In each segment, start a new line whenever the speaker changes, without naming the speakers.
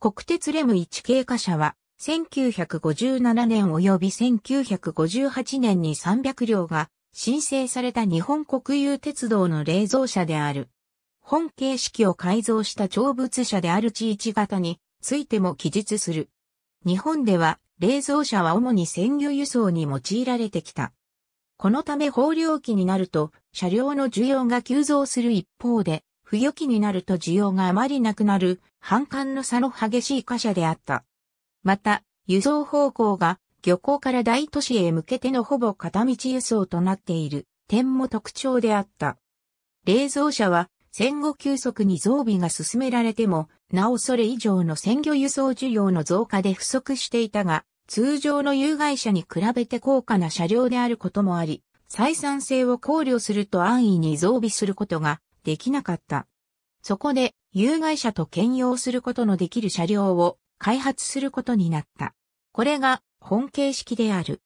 国鉄レム1経過車は、1957年及び1958年に300両が申請された日本国有鉄道の冷蔵車である。本形式を改造した長物車である地1型についても記述する。日本では冷蔵車は主に鮮魚輸送に用いられてきた。このため放量期になると車両の需要が急増する一方で冬季になると需要があまりなくなる、反感の差の激しい貨車であった。また、輸送方向が漁港から大都市へ向けてのほぼ片道輸送となっている点も特徴であった。冷蔵車は戦後急速に増備が進められても、なおそれ以上の鮮魚輸送需要の増加で不足していたが、通常の有害車に比べて高価な車両であることもあり、採算性を考慮すると安易に増備することができなかった。そこで、有害者と兼用することのできる車両を開発することになった。これが本形式である。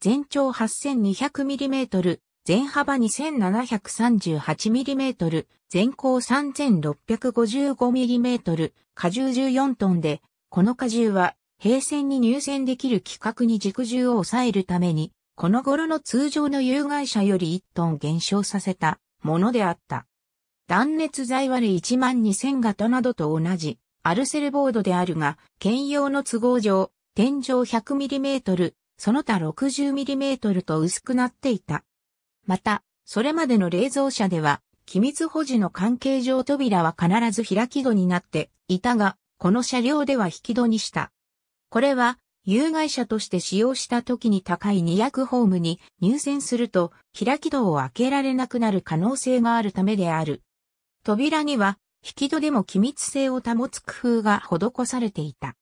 全長 8200mm、全幅 2738mm、全高 3655mm、荷重14トンで、この荷重は平線に入線できる規格に軸重を抑えるために、この頃の通常の有害者より1トン減少させたものであった。断熱材割る1万2000型などと同じ、アルセルボードであるが、兼用の都合上、天井 100mm、その他 60mm と薄くなっていた。また、それまでの冷蔵車では、機密保持の関係上扉は必ず開き戸になっていたが、この車両では引き戸にした。これは、有害者として使用した時に高い2 0ホームに入線すると、開き戸を開けられなくなる可能性があるためである。扉には、引き戸でも機密性を保つ工夫が施されていた。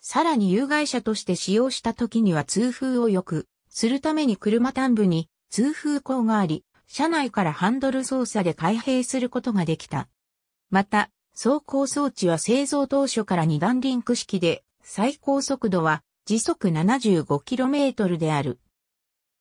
さらに有害者として使用した時には通風を良くするために車端部に通風口があり、車内からハンドル操作で開閉することができた。また、走行装置は製造当初から二段リンク式で、最高速度は時速 75km である。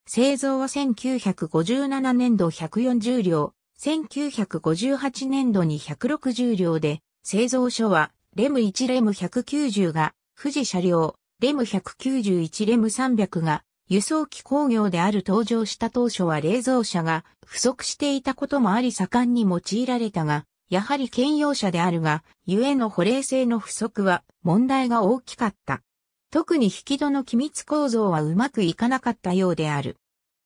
製造は1957年度140両、1958年度に160両で、製造所は、レム1レム190が、富士車両、レム191レム300が、輸送機工業である登場した当初は冷蔵車が不足していたこともあり盛んに用いられたが、やはり兼用車であるが、ゆえの保冷性の不足は問題が大きかった。特に引き戸の機密構造はうまくいかなかったようである。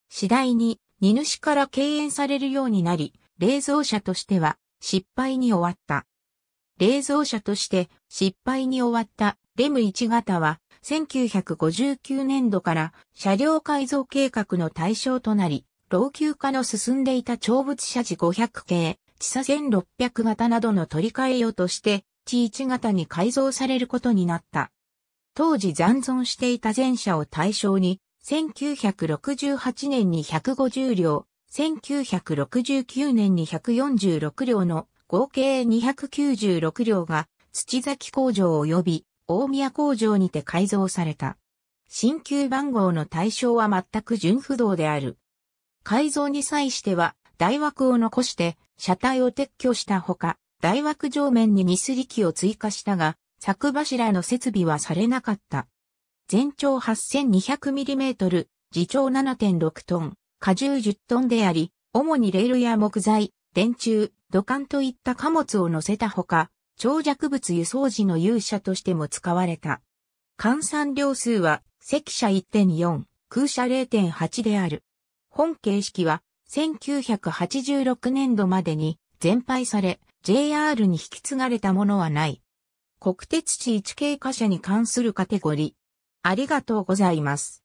次第に、荷主から敬遠されるようになり、冷蔵車としては失敗に終わった。冷蔵車として失敗に終わったレム1型は1959年度から車両改造計画の対象となり、老朽化の進んでいた長物車時500系、地差1600型などの取り替え用として、地1型に改造されることになった。当時残存していた全車を対象に、1968年に150両、1969年に146両の合計296両が土崎工場及び大宮工場にて改造された。新旧番号の対象は全く純不動である。改造に際しては台枠を残して車体を撤去したほか、台枠上面にミスリ機を追加したが、柵柱の設備はされなかった。全長 8200mm、時長7.6トン、荷重10トンであり、主にレールや木材、電柱、土管といった貨物を乗せたほか、長尺物輸送時の勇者としても使われた。換算量数は、積車1.4、空車0.8である。本形式は、1986年度までに全廃され、JR に引き継がれたものはない。国鉄地一系貨車に関するカテゴリー。ありがとうございます。